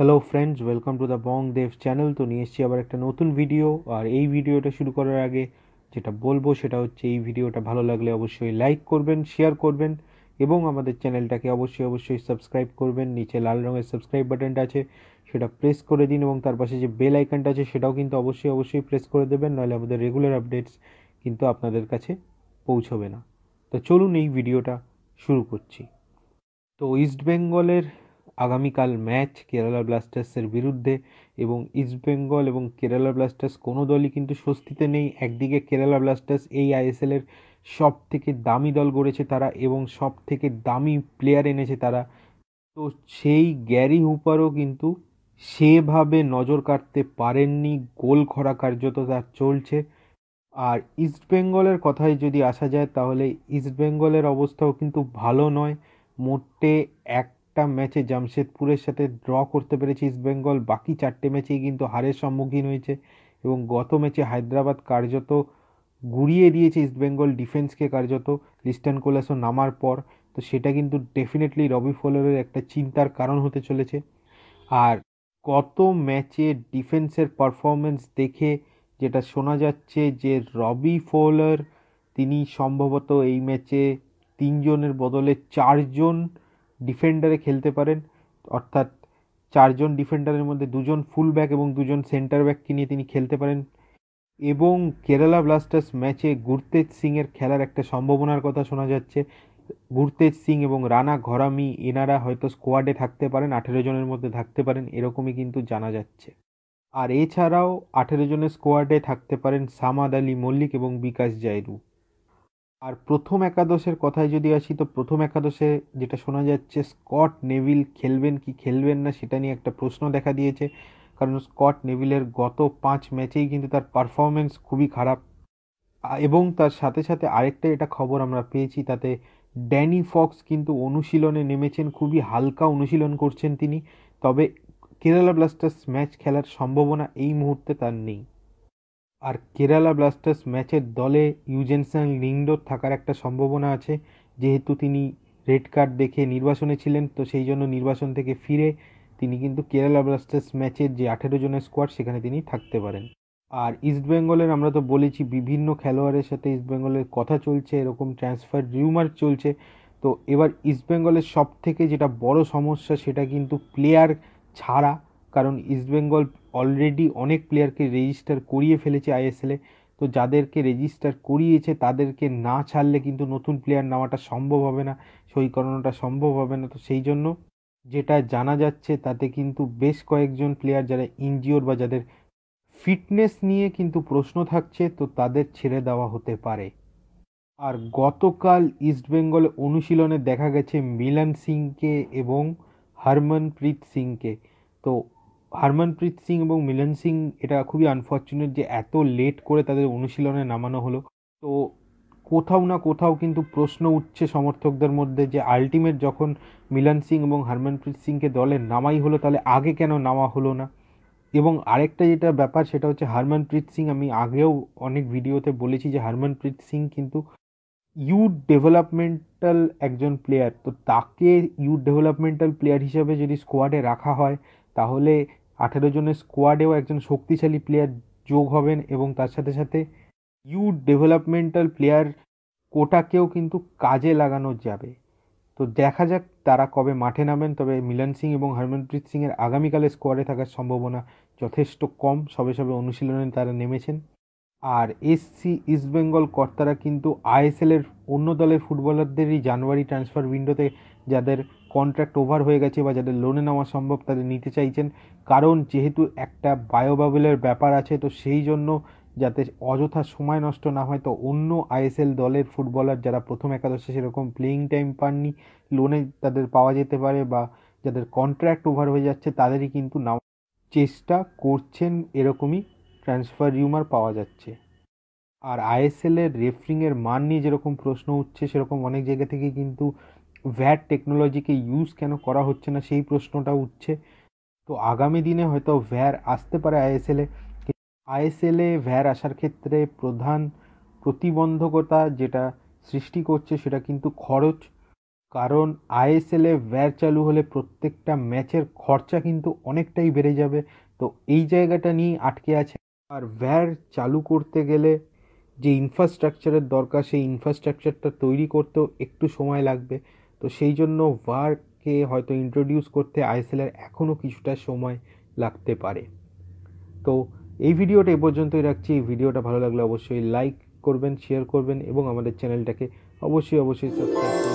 hello friends welcome to the Bong Dev channel তো নিয়ে এসেছি আবার একটা নতুন ভিডিও আর এই ভিডিওটা শুরু করার আগে যেটা বলবো সেটা হচ্ছে এই ভিডিওটা ভালো লাগলে অবশ্যই লাইক করবেন শেয়ার করবেন এবং আমাদের চ্যানেলটাকে অবশ্যই অবশ্যই সাবস্ক্রাইব করবেন নিচে লাল রঙের সাবস্ক্রাইব বাটনটা আছে সেটা প্রেস করে দিন এবং তার পাশে যে বেল আইকনটা আছে সেটাও কিন্তু অবশ্যই অবশ্যই প্রেস করে দেবেন নাহলে আমাদের রেগুলার আপডেটস কিন্তু আপনাদের কাছে পৌঁছবে না তো চলুন এই ভিডিওটা শুরু করছি তো ইস্ট বেঙ্গলের আগামীকাল ম্যাচ কেরালা ব্লাস্টার্সের বিরুদ্ধে এবং ইস্টবেঙ্গল এবং কেরালা ব্লাস্টার্স কোনো দলই কিন্তু স্বস্তিতে নেই একদিকে কেরালা ব্লাস্টার্স এই আইএসএলের সব থেকে দামি দল গড়েছে তারা এবং সব থেকে দামি প্লেয়ার এনেছে তারা তো সেই গ্যারি হুপারও কিন্তু সেভাবে নজর কাটতে পারেননি গোল খরা কার্যত তার চলছে আর ইস্টবেঙ্গলের কথায় যদি আসা যায় তাহলে ইস্টবেঙ্গলের অবস্থাও কিন্তু ভালো নয় মোটে এক একটা ম্যাচে জামশেদপুরের সাথে ড্র করতে পেরেছে ইস্টবেঙ্গল বাকি চারটে ম্যাচেই কিন্তু হারের সম্মুখীন হয়েছে এবং গত ম্যাচে হায়দ্রাবাদ কার্যত গুড়িয়ে দিয়েছে ইস্টবেঙ্গল ডিফেন্সকে কার্যত লিস্টান কোলাসও নামার পর তো সেটা কিন্তু ডেফিনেটলি রবি ফোলারের একটা চিন্তার কারণ হতে চলেছে আর কত ম্যাচে ডিফেন্সের পারফরমেন্স দেখে যেটা শোনা যাচ্ছে যে রবি ফোলার তিনি সম্ভবত এই ম্যাচে তিনজনের বদলে চারজন ডিফেন্ডারে খেলতে পারেন অর্থাৎ চারজন ডিফেন্ডারের মধ্যে দুজন ফুল ব্যাক এবং দুজন সেন্টার ব্যাককে নিয়ে তিনি খেলতে পারেন এবং কেরালা ব্লাস্টার্স ম্যাচে গুরতেজ সিংয়ের খেলার একটা সম্ভাবনার কথা শোনা যাচ্ছে গুরতেজ সিং এবং রানা ঘরামি এনারা হয়তো স্কোয়াডে থাকতে পারেন আঠেরো জনের মধ্যে থাকতে পারেন এরকমই কিন্তু জানা যাচ্ছে আর এছাড়াও আঠেরো জনের স্কোয়াডে থাকতে পারেন সামাদ আলী মল্লিক এবং বিকাশ জায়রু আর প্রথম একাদশের কথায় যদি আসি তো প্রথম একাদশে যেটা শোনা যাচ্ছে স্কট নেভিল খেলবেন কি খেলবেন না সেটা নিয়ে একটা প্রশ্ন দেখা দিয়েছে কারণ স্কট নেভিলের গত পাঁচ ম্যাচেই কিন্তু তার পারফরমেন্স খুবই খারাপ এবং তার সাথে সাথে আরেকটা এটা খবর আমরা পেয়েছি তাতে ড্যানি ফক্স কিন্তু অনুশীলনে নেমেছেন খুবই হালকা অনুশীলন করছেন তিনি তবে কেরালা ব্লাস্টার্স ম্যাচ খেলার সম্ভাবনা এই মুহূর্তে তার নেই আর কেরালা ব্লাস্টার্স ম্যাচের দলে ইউজেনসন লিংডোর থাকার একটা সম্ভাবনা আছে যেহেতু তিনি রেড কার্ড দেখে নির্বাসনে ছিলেন তো সেই জন্য নির্বাসন থেকে ফিরে তিনি কিন্তু কেরালা ব্লাস্টার্স ম্যাচের যে আঠেরো জনের স্কোয়াড সেখানে তিনি থাকতে পারেন আর ইস্টবেঙ্গলের আমরা তো বলেছি বিভিন্ন খেলোয়াড়ের সাথে ইস্টবেঙ্গলের কথা চলছে এরকম ট্রান্সফার রিউমার চলছে তো এবার ইস্টবেঙ্গলের সব থেকে যেটা বড় সমস্যা সেটা কিন্তু প্লেয়ার ছাড়া কারণ ইস্টবেঙ্গল অলরেডি অনেক প্লেয়ারকে রেজিস্টার করিয়ে ফেলেছে আইএসএলে তো যাদেরকে রেজিস্টার করিয়েছে তাদেরকে না ছাড়লে কিন্তু নতুন প্লেয়ার নেওয়াটা সম্ভব হবে না সই করানোটা সম্ভব হবে না তো সেই জন্য যেটা জানা যাচ্ছে তাতে কিন্তু বেশ কয়েকজন প্লেয়ার যারা ইনজিওর বা যাদের ফিটনেস নিয়ে কিন্তু প্রশ্ন থাকছে তো তাদের ছেড়ে দেওয়া হতে পারে আর গতকাল ইস্টবেঙ্গল অনুশীলনে দেখা গেছে মিলান সিংকে এবং হারমনপ্রীত সিংকে তো হারমনপ্রীত সিং এবং মিলন সিং এটা খুবই আনফর্চুনেট যে এত লেট করে তাদের অনুশীলনে নামানো হলো তো কোথাও না কোথাও কিন্তু প্রশ্ন উঠছে সমর্থকদের মধ্যে যে আলটিমেট যখন মিলন সিং এবং হারমনপ্রীত সিংকে দলে নামাই হলো তাহলে আগে কেন নামা হলো না এবং আরেকটা যেটা ব্যাপার সেটা হচ্ছে হারমনপ্রীত সিং আমি আগেও অনেক ভিডিওতে বলেছি যে হারমনপ্রীত সিং কিন্তু ইউথ ডেভেলপমেন্টাল একজন প্লেয়ার তো তাকে ইউথ ডেভেলপমেন্টাল প্লেয়ার হিসাবে যদি স্কোয়াডে রাখা হয় তাহলে আঠেরো জনের স্কোয়াডেও একজন শক্তিশালী প্লেয়ার যোগ হবেন এবং তার সাথে সাথে ইউ ডেভেলপমেন্টাল প্লেয়ার কোটাকেও কিন্তু কাজে লাগানো যাবে তো দেখা যাক তারা কবে মাঠে নামেন তবে মিলন সিং এবং হরমনপ্রীত সিংয়ের আগামীকালে স্কোয়াডে থাকার সম্ভাবনা যথেষ্ট কম সবে সবে অনুশীলনে তারা নেমেছেন আর এসসি ইস্টবেঙ্গল কর্তারা কিন্তু আইএসএলের অন্য দলের ফুটবলারদেরই জানুয়ারি ট্রান্সফার উইন্ডোতে যাদের কন্ট্রাক্ট ওভার হয়ে গেছে বা যাদের লোনে নেওয়া সম্ভব তাদের নিতে চাইছেন কারণ যেহেতু একটা বায়োবাবলের ব্যাপার আছে তো সেই জন্য যাতে অযথা সময় নষ্ট না হয় তো অন্য আইএসএল দলের ফুটবলার যারা প্রথম একাদশে সেরকম প্লেয়িং টাইম পাননি লোনে তাদের পাওয়া যেতে পারে বা যাদের কন্ট্রাক্ট ওভার হয়ে যাচ্ছে তাদেরই কিন্তু নাও চেষ্টা করছেন এরকমই ট্রান্সফার রিউমার পাওয়া যাচ্ছে আর আইএসএলের রেফারিংয়ের মান নিয়ে যেরকম প্রশ্ন উঠছে সেরকম অনেক জায়গা থেকে কিন্তু ভ্যাট টেকনোলজিকে ইউজ কেন করা হচ্ছে না সেই প্রশ্নটা উঠছে তো আগামী দিনে হয়তো ভ্যার আসতে পারে আইএসএলে আইএসএলে ভ্যার আসার ক্ষেত্রে প্রধান প্রতিবন্ধকতা যেটা সৃষ্টি করছে সেটা কিন্তু খরচ কারণ আইএসএলে ভ্যার চালু হলে প্রত্যেকটা ম্যাচের খরচা কিন্তু অনেকটাই বেড়ে যাবে তো এই জায়গাটা নিয়েই আটকে আছে আর ভ্যার চালু করতে গেলে যে ইনফ্রাস্ট্রাকচারের দরকার সেই ইনফ্রাস্ট্রাকচারটা তৈরি করতেও একটু সময় লাগবে তো সেই জন্য ভারকে হয়তো ইন্ট্রোডিউস করতে আইএসএলের এখনও কিছুটা সময় লাগতে পারে তো এই ভিডিওটা এ পর্যন্তই রাখছি এই ভিডিওটা ভালো লাগলে অবশ্যই লাইক করবেন শেয়ার করবেন এবং আমাদের চ্যানেলটাকে অবশ্যই অবশ্যই সাবস্ক্রাইব